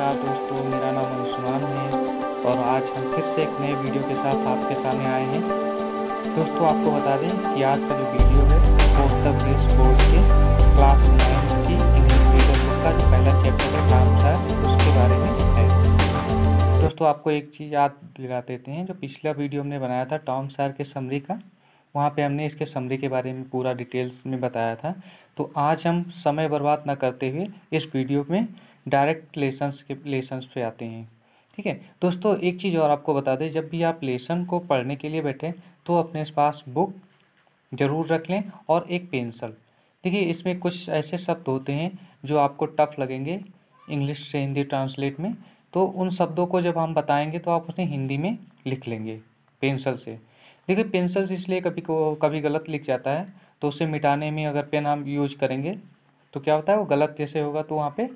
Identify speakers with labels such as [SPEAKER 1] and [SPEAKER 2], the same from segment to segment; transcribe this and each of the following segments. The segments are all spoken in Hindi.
[SPEAKER 1] नमस्कार दोस्तों मेरा नाम अंशुमान है और आज हम फिर से एक नए वीडियो के साथ आपके सामने आए हैं दोस्तों आपको बता दें कि आज का जो वीडियो है वो उत्तर प्रदेश बोर्ड के क्लास नाइन की इंग्लिश मीडियम बुक का जो पहला चैप्टर का काम था उसके बारे में है दोस्तों आपको एक चीज़ याद दिला देते हैं जो पिछला वीडियो हमने बनाया था टॉम सर के समरी का वहाँ पे हमने इसके समरी के बारे में पूरा डिटेल्स में बताया था तो आज हम समय बर्बाद ना करते हुए इस वीडियो में डायरेक्ट लेसन के लेसन पे आते हैं ठीक है दोस्तों एक चीज़ और आपको बता दें जब भी आप लेसन को पढ़ने के लिए बैठें तो अपने पास बुक ज़रूर रख लें और एक पेंसिल देखिए इसमें कुछ ऐसे शब्द होते हैं जो आपको टफ लगेंगे इंग्लिश से हिंदी ट्रांसलेट में तो उन शब्दों को जब हम बताएंगे तो आप उसे हिंदी में लिख लेंगे पेंसिल से देखिए पेंसिल से इसलिए कभी को कभी गलत लिख जाता है तो उसे मिटाने में अगर पेन हम यूज करेंगे तो क्या होता है वो गलत जैसे होगा तो वहाँ पे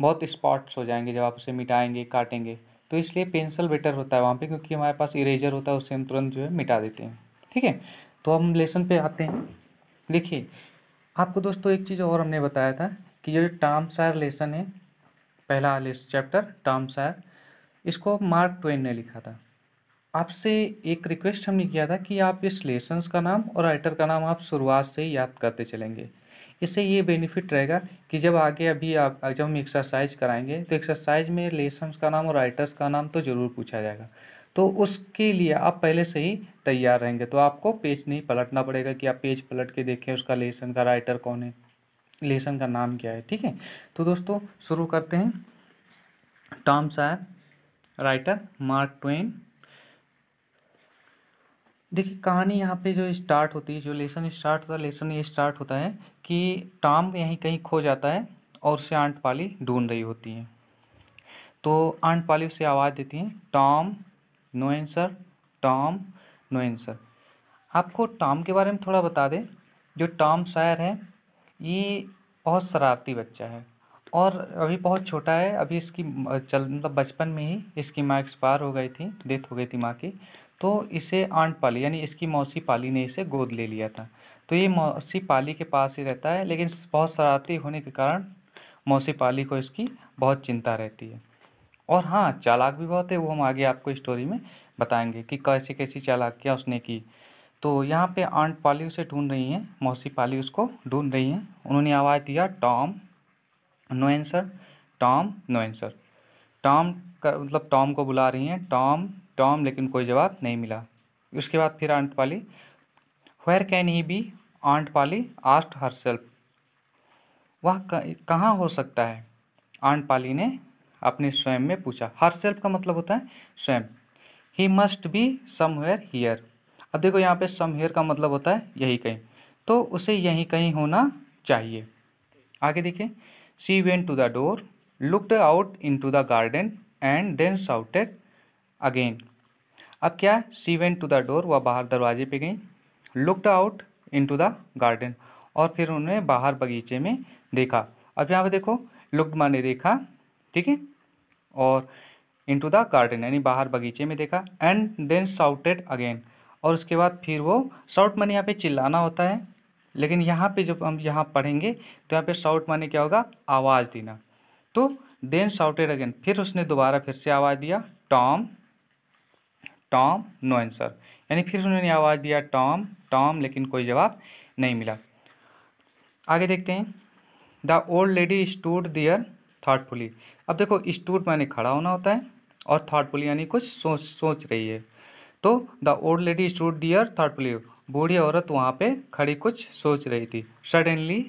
[SPEAKER 1] बहुत स्पॉट्स हो जाएंगे जब आप उसे मिटाएंगे काटेंगे तो इसलिए पेंसिल बेटर होता है वहाँ पे क्योंकि हमारे पास इरेजर होता है उससे हम तुरंत जो है मिटा देते हैं ठीक है तो हम लेसन पे आते हैं देखिए आपको दोस्तों एक चीज़ और हमने बताया था कि जो टाम सायर लेसन है पहला चैप्टर टाम सायर इसको मार्क ट्वेन ने लिखा था आपसे एक रिक्वेस्ट हमने किया था कि आप इस लेसन का नाम और राइटर का नाम आप शुरुआत से ही याद करते चलेंगे इससे ये बेनिफिट रहेगा कि जब आगे अभी आप जब हम एक्सरसाइज कराएंगे तो एक्सरसाइज में लेसन्स का नाम और राइटर्स का नाम तो ज़रूर पूछा जाएगा तो उसके लिए आप पहले से ही तैयार रहेंगे तो आपको पेज नहीं पलटना पड़ेगा कि आप पेज पलट के देखें उसका लेसन का राइटर कौन है लेसन का नाम क्या है ठीक है तो दोस्तों शुरू करते हैं टॉम आर राइटर मार्क ट्वेन देखिए कहानी यहाँ पे जो स्टार्ट होती है जो लेसन स्टार्ट होता है लेसन ये स्टार्ट होता है कि टॉम यहीं कहीं खो जाता है और उसे आंट पाली ढूंढ रही होती है तो आंट पाली उसे आवाज़ देती हैं Tom no answer Tom no answer आपको टॉम के बारे में थोड़ा बता दें जो टॉम शायर है ये बहुत शरारती बच्चा है और अभी बहुत छोटा है अभी इसकी चल मतलब बचपन में ही इसकी माँ एक्सपायर हो गई थी डेथ हो गई थी माँ की तो इसे आंट पाली यानी इसकी मौसी पाली ने इसे गोद ले लिया था तो ये मौसी पाली के पास ही रहता है लेकिन बहुत शरारती होने के कारण मौसी पाली को इसकी बहुत चिंता रहती है और हाँ चालाक भी बहुत है वो हम आगे आपको स्टोरी में बताएंगे कि कैसी कैसी चालाक क्या उसने की तो यहाँ पे आंट पाली उसे ढूंढ रही हैं मौसी पाली उसको ढूंढ रही हैं उन्होंने आवाज़ दिया Tom no answer Tom no answer Tom का मतलब टॉम को बुला रही हैं टॉम टॉम लेकिन कोई जवाब नहीं मिला उसके बाद फिर aunt Polly where can he be aunt Polly asked herself वह कहाँ हो सकता है आंट पाली ने अपने स्वयं में पूछा हर सेल्फ का मतलब होता है स्वयं he must be somewhere here अब देखो यहाँ पे सम हेयर का मतलब होता है यही कहीं तो उसे यहीं कहीं होना चाहिए आगे देखिए she went to the door looked out into the garden and then shouted again अब क्या she went to the door वह बाहर दरवाजे पे गई looked out into the garden और फिर उन्होंने बाहर बगीचे में देखा अब यहाँ पे देखो लुकड माने देखा ठीक है और इन टू द गार्डन यानी बाहर बगीचे में देखा एंड देन साउटेड अगेन और उसके बाद फिर वो शाउट माने यहाँ पे चिल्लाना होता है लेकिन यहाँ पे जब हम यहाँ पढ़ेंगे तो यहाँ पे शाउट माने क्या होगा आवाज़ देना तो देन साउटेड अगेन फिर उसने दोबारा फिर से आवाज़ दिया टॉम टॉम नो आंसर यानी फिर उन्होंने आवाज़ दिया टॉम टॉम लेकिन कोई जवाब नहीं मिला आगे देखते हैं the old lady stood there thoughtfully अब देखो स्टूड माने खड़ा होना होता है और थाटफुली यानी कुछ सोच सोच रही है तो the old lady stood there thoughtfully बूढ़ी औरत वहाँ पे खड़ी कुछ सोच रही थी suddenly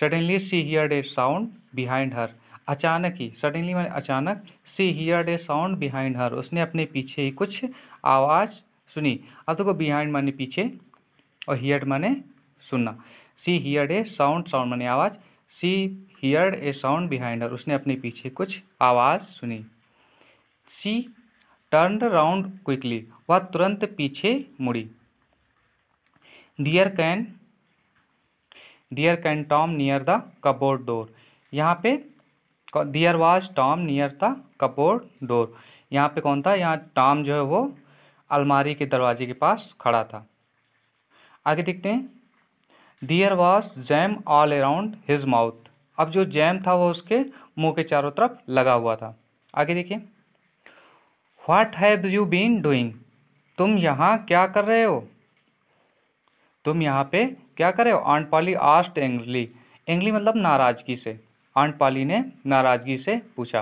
[SPEAKER 1] suddenly she heard a sound behind her अचानक ही सडनली मैंने अचानक she heard a sound behind her उसने अपने पीछे ही कुछ आवाज़ सुनी अब देखो बिहाइंड माने पीछे और हियर माने सुनना she hear a sound sound माने आवाज़ she hear a sound behind her उसने अपने पीछे कुछ आवाज़ सुनी सी टर्न राउंड क्विकली वह तुरंत पीछे मुड़ी there can there can Tom near the cupboard door यहाँ पे दियर वाज टॉम नियर था कपोर डोर यहाँ पे कौन था यहाँ टॉम जो है वो अलमारी के दरवाजे के पास खड़ा था आगे देखते हैं there was jam all around his mouth अब जो जैम था वो उसके मुंह के चारों तरफ लगा हुआ था आगे देखिए what have you been doing तुम यहाँ क्या कर रहे हो तुम यहाँ पे क्या कर रहे हो aunt Polly asked angrily angrily मतलब नाराज़गी से आंट पाली ने नाराज़गी से पूछा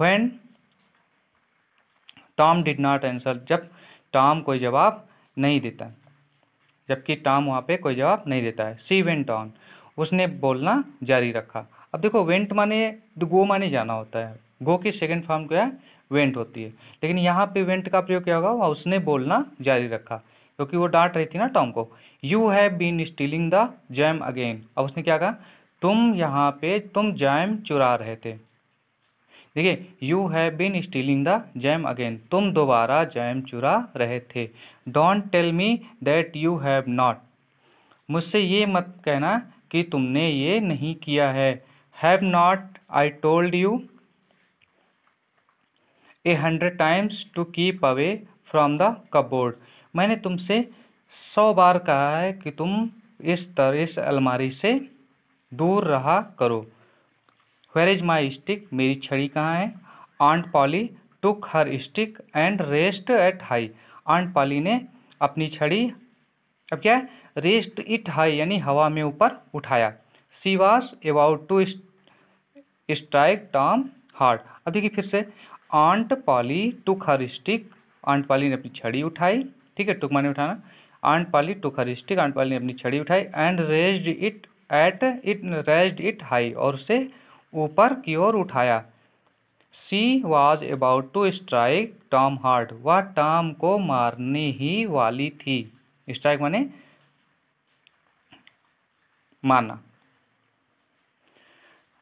[SPEAKER 1] when Tom did not answer जब टॉम कोई जवाब नहीं देता जबकि टॉम वहाँ पे कोई जवाब नहीं देता है सी वेंट ऑन उसने बोलना जारी रखा अब देखो वेंट माने गो माने जाना होता है गो की सेकेंड फॉर्म क्या है वेंट होती है लेकिन यहाँ पे वेंट का प्रयोग क्या होगा वहाँ उसने बोलना जारी रखा क्योंकि वो डांट रही थी ना टॉम को you have been stealing the jam again अब उसने क्या कहा तुम यहाँ पे तुम जैम चुरा रहे थे देखिए you have been stealing the jam again तुम दोबारा जैम चुरा रहे थे don't tell me that you have not मुझसे ये मत कहना कि तुमने ये नहीं किया है have not I told you a hundred times to keep away from the cupboard मैंने तुमसे सौ बार कहा है कि तुम इस तरह इस अलमारी से दूर रहा करो वेर इज माई स्टिक मेरी छड़ी कहाँ है aunt Polly took her stick and raised it high aunt Polly ने अपनी छड़ी अब क्या है रेस्ट इट हाई यानी हवा में ऊपर उठाया she was about to strike Tom hard अब देखिए फिर से aunt Polly took her stick aunt Polly ने अपनी छड़ी उठाई ठीक है टुक माने उठाना aunt Polly took her stick aunt Polly ने अपनी छड़ी उठाई and raised it at it raise it high और उसे ऊपर की ओर उठाया she was about to strike Tom hard वह टॉम को मारने ही वाली थी स्ट्राइक माने माना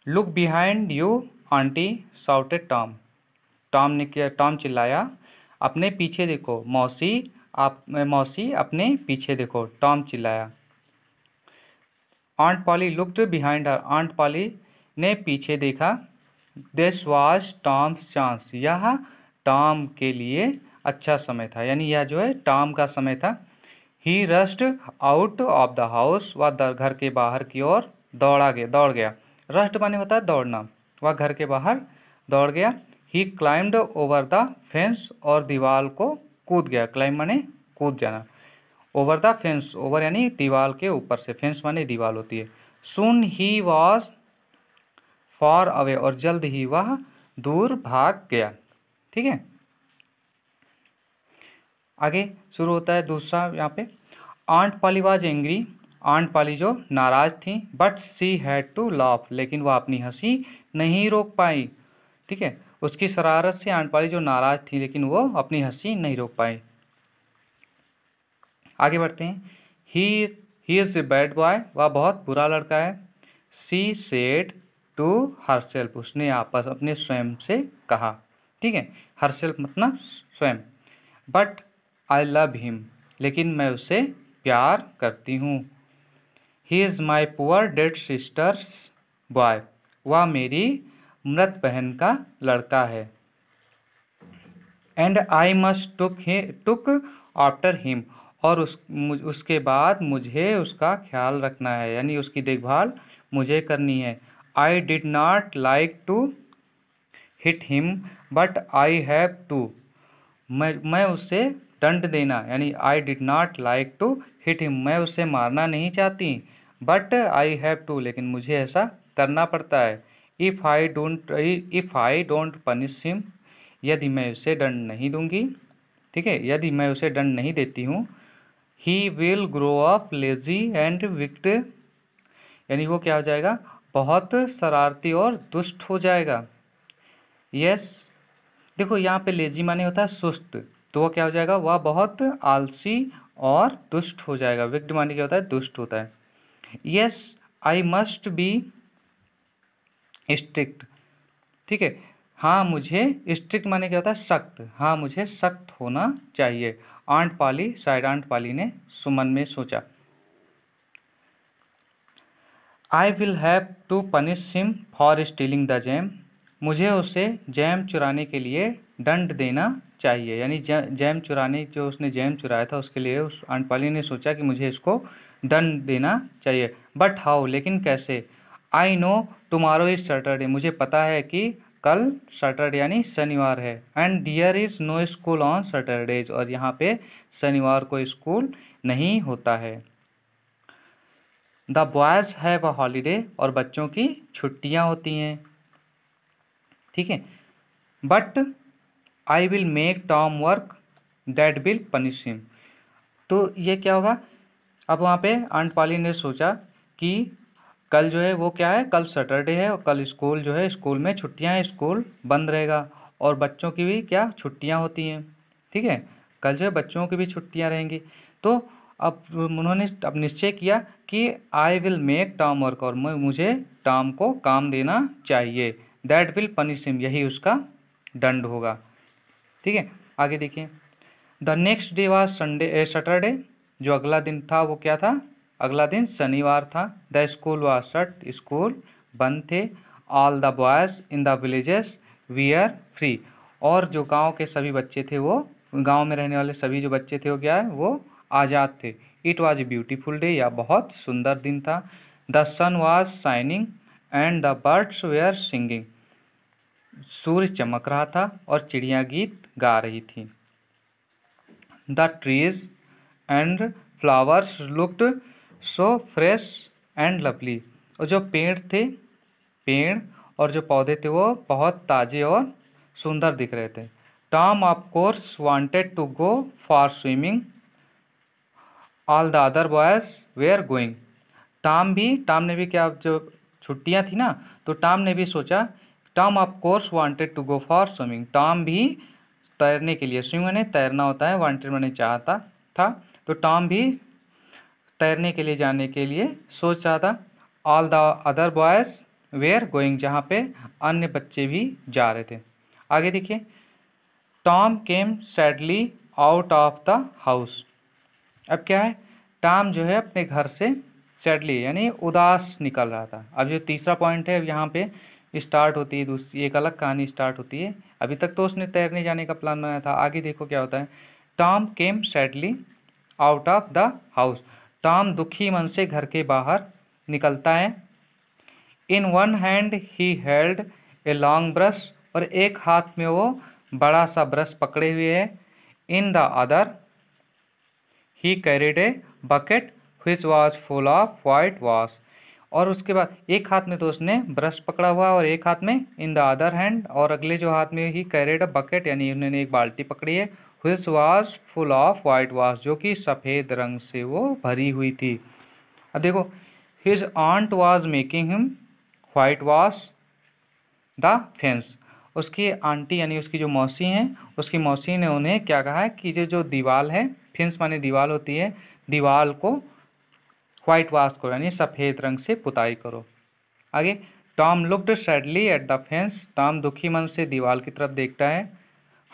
[SPEAKER 1] look behind you aunty shouted Tom Tom ने किया टॉम चिल्लाया अपने पीछे देखो मौसी आप मौसी अपने पीछे देखो टॉम चिल्लाया aunt Polly looked behind her aunt Polly ने पीछे देखा दिस वॉज टॉम्स चांस यह टॉम के लिए अच्छा समय था यानी यह जो है टॉम का समय था he rushed out of the house वह घर के बाहर की ओर दौड़ा गया दौड़ गया रस्ट माने होता है दौड़ना वह घर के बाहर दौड़ गया he climbed over the fence और दीवार को कूद गया क्लाइम माने कूद जाना ओवर द फेंस ओवर यानी दीवार के ऊपर से फेंस माने दीवार होती है soon he was far away और जल्द ही वह दूर भाग गया ठीक है आगे शुरू होता है दूसरा यहाँ पे aunt Polly was angry aunt Polly जो नाराज थी but she had to laugh लेकिन वह अपनी हंसी नहीं रोक पाई ठीक है उसकी शरारत से आंट पाली जो नाराज थी लेकिन वो अपनी हंसी नहीं रोक पाई आगे बढ़ते हैं he he is a bad boy वह बहुत बुरा लड़का है she said to herself उसने आपस अपने स्वयं से कहा ठीक है हर सेल्फ मतलब स्वयं बट आई लव हिम लेकिन मैं उसे प्यार करती हूँ he is my poor dead sister's boy वह मेरी मृत बहन का लड़का है and I must look look after him और उस मुझ उसके बाद मुझे उसका ख्याल रखना है यानी उसकी देखभाल मुझे करनी है I did not like to hit him but I have to मैं मैं उससे दंड देना यानी I did not like to hit him मैं उसे मारना नहीं चाहती बट आई हैव टू लेकिन मुझे ऐसा करना पड़ता है if I don't if I don't punish him यदि मैं उसे दंड नहीं दूंगी ठीक है यदि मैं उसे दंड नहीं देती हूँ he will grow up lazy and wicked यानी वो क्या हो जाएगा बहुत शरारती और दुष्ट हो जाएगा यस देखो यहाँ पे लेजी माने होता है सुस्त तो वह क्या हो जाएगा वह बहुत आलसी और दुष्ट हो जाएगा विक्ट माने क्या होता है दुष्ट होता है yes I must be strict ठीक है हाँ मुझे स्ट्रिक्ट माने क्या होता है सख्त हाँ मुझे सख्त होना चाहिए आंट पाली शायद आंट पाली ने सुमन में सोचा I will have to punish him for stealing the jam मुझे उसे जैम चुराने के लिए दंड देना चाहिए यानी जैम चुराने जो उसने जैम चुराया था उसके लिए उस आंटपाली ने सोचा कि मुझे इसको दंड देना चाहिए बट हाउ लेकिन कैसे I know tomorrow is Saturday मुझे पता है कि कल सैटरडे यानी शनिवार है and there is no school on Saturdays और यहाँ पे शनिवार को स्कूल नहीं होता है the boys have a holiday और बच्चों की छुट्टियाँ होती हैं ठीक है but I will make Tom work that will punish him तो ये क्या होगा अब वहाँ पे आंट पाली ने सोचा कि कल जो है वो क्या है कल सैटरडे है और कल स्कूल जो है स्कूल में छुट्टियां हैं स्कूल बंद रहेगा और बच्चों की भी क्या छुट्टियां होती हैं ठीक है कल जो है बच्चों की भी छुट्टियां रहेंगी तो अब उन्होंने अब निश्चय किया कि I will make Tom work और मुझे टॉम को काम देना चाहिए दैट विल पनिश हिम यही उसका दंड होगा ठीक है आगे देखिए the next day was Sunday Saturday जो अगला दिन था वो क्या था अगला दिन शनिवार था the school was shut school बंद थे all the boys in the villages we are free और जो गांव के सभी बच्चे थे वो गांव में रहने वाले सभी जो बच्चे थे वो क्या है वो आज़ाद थे it was a beautiful day या बहुत सुंदर दिन था the sun was shining and the birds were singing सूर्य चमक रहा था और चिड़िया गीत गा रही थी the trees and flowers looked so fresh and lovely और जो पेड़ थे पेड़ और जो पौधे थे वो बहुत ताज़े और सुंदर दिख रहे थे Tom of course wanted to go for swimming all the other boys were going Tom भी टॉम ने भी क्या जो छुट्टियां थी ना तो टॉम ने भी सोचा Tom of course wanted to go for swimming Tom भी तैरने के लिए स्विमिंग ने तैरना होता है वांटेड मैंने चाहता था तो टॉम भी तैरने के लिए जाने के लिए सोच रहा था all the other boys were going जहाँ पे अन्य बच्चे भी जा रहे थे आगे देखिए Tom came sadly out of the house अब क्या है टॉम जो है अपने घर से सैडली यानी उदास निकल रहा था अब जो तीसरा पॉइंट है अब यहाँ पे स्टार्ट होती है दूसरी एक अलग कहानी स्टार्ट होती है अभी तक तो उसने तैरने जाने का प्लान बनाया था आगे देखो क्या होता है Tom came sadly out of the house Tom दुखी मन से घर के बाहर निकलता है in one hand he held a long brush और एक हाथ में वो बड़ा सा ब्रश पकड़े हुए है in the other he carried a bucket which was full of whitewash और उसके बाद एक हाथ में तो उसने ब्रश पकड़ा हुआ और एक हाथ में इन द अदर हैंड और अगले जो हाथ में ही कैरेड बकेट यानी उन्होंने एक बाल्टी पकड़ी है whose was full of whitewash जो कि सफ़ेद रंग से वो भरी हुई थी अब देखो his aunt was making him whitewash the fence उसकी आंटी यानी उसकी जो मौसी हैं उसकी मौसी ने उन्हें क्या कहा है कि ये जो दीवाल है फिंस माने दीवाल होती है दीवाल को वाइट वॉश करो यानी सफ़ेद रंग से पुताई करो आगे Tom looked sadly at the fence Tom दुखी मन से दीवाल की तरफ देखता है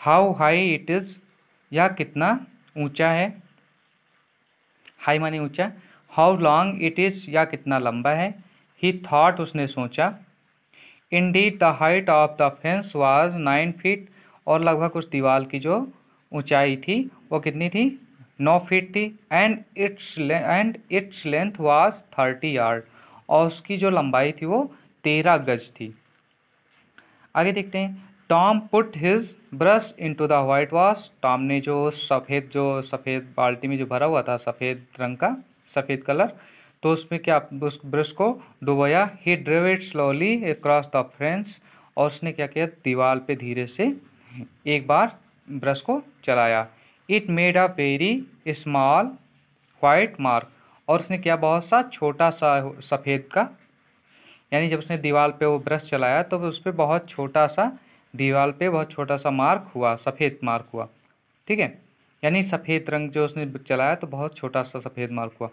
[SPEAKER 1] हाउ हाई इट इज़ यह कितना ऊंचा है हाई माने ऊंचा हाउ लॉन्ग इट इज़ या कितना लंबा है ही थाट उसने सोचा in the height of the fence was nine feet और लगभग उस दीवार की जो ऊंचाई थी वो कितनी थी नौ फीट थी and its and its length was thirty yard और उसकी जो लंबाई थी वो तेरह गज थी आगे देखते हैं Tom put his brush into the whitewash Tom ने जो सफ़ेद जो सफ़ेद बाल्टी में जो भरा हुआ था सफ़ेद रंग का सफ़ेद कलर तो उसमें क्या उस ब्रश को डुबोया he drew it slowly across the fence और उसने क्या किया दीवार पे धीरे से एक बार ब्रश को चलाया it made a very small white mark और उसने क्या बहुत सा छोटा सा सफ़ेद का यानी जब उसने दीवार पे वो ब्रश चलाया तो उस पर बहुत छोटा सा दीवार पे बहुत छोटा सा मार्क हुआ सफ़ेद मार्क हुआ ठीक है यानी सफ़ेद रंग जो उसने चलाया तो बहुत छोटा सा सफ़ेद मार्क हुआ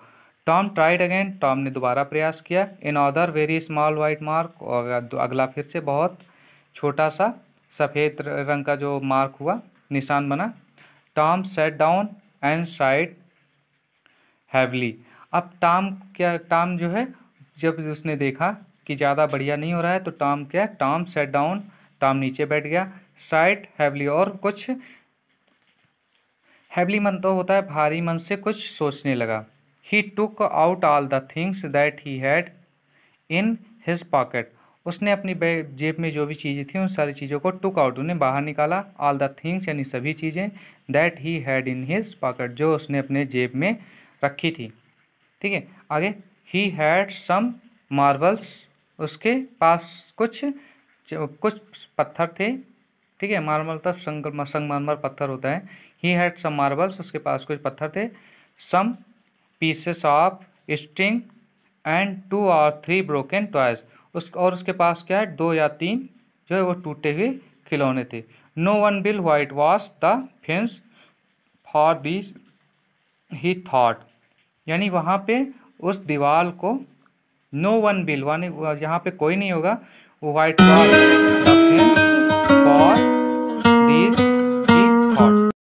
[SPEAKER 1] टॉम ट्राइड अगेन टॉम ने दोबारा प्रयास किया another very small white mark और अगला फिर से बहुत छोटा सा सफ़ेद रंग का जो मार्क हुआ निशान बना Tom sat down and sighed heavily अब टॉम क्या टॉम जो है जब उसने देखा कि ज़्यादा बढ़िया नहीं हो रहा है तो टॉम क्या टॉम सेट डाउन टॉम नीचे बैठ गया साइट हैवली और कुछ हैवली मन तो होता है भारी मन से कुछ सोचने लगा he took out all the things that he had in his pocket उसने अपनी जेब में जो भी चीज़ें थी उन सारी चीज़ों को टुक आउट उन्हें बाहर निकाला ऑल द थिंग्स यानी सभी चीज़ें that he had in his pocket जो उसने अपने जेब में रखी थी ठीक है आगे ही हैड सम मार्बल्स उसके पास कुछ कुछ पत्थर थे ठीक है मार्मल तब संग संगमरमर पत्थर होता है ही हैड सम मार्बल्स उसके पास कुछ पत्थर थे some pieces of string and two और थ्री ब्रोकन टॉयज उस और उसके पास क्या है दो या तीन जो है वो टूटे हुए खिलौने थे no one will whitewash the fence for this he thought यानी वहाँ पे उस दीवार को नो वन बिल वानी यहाँ पे कोई नहीं होगा white ball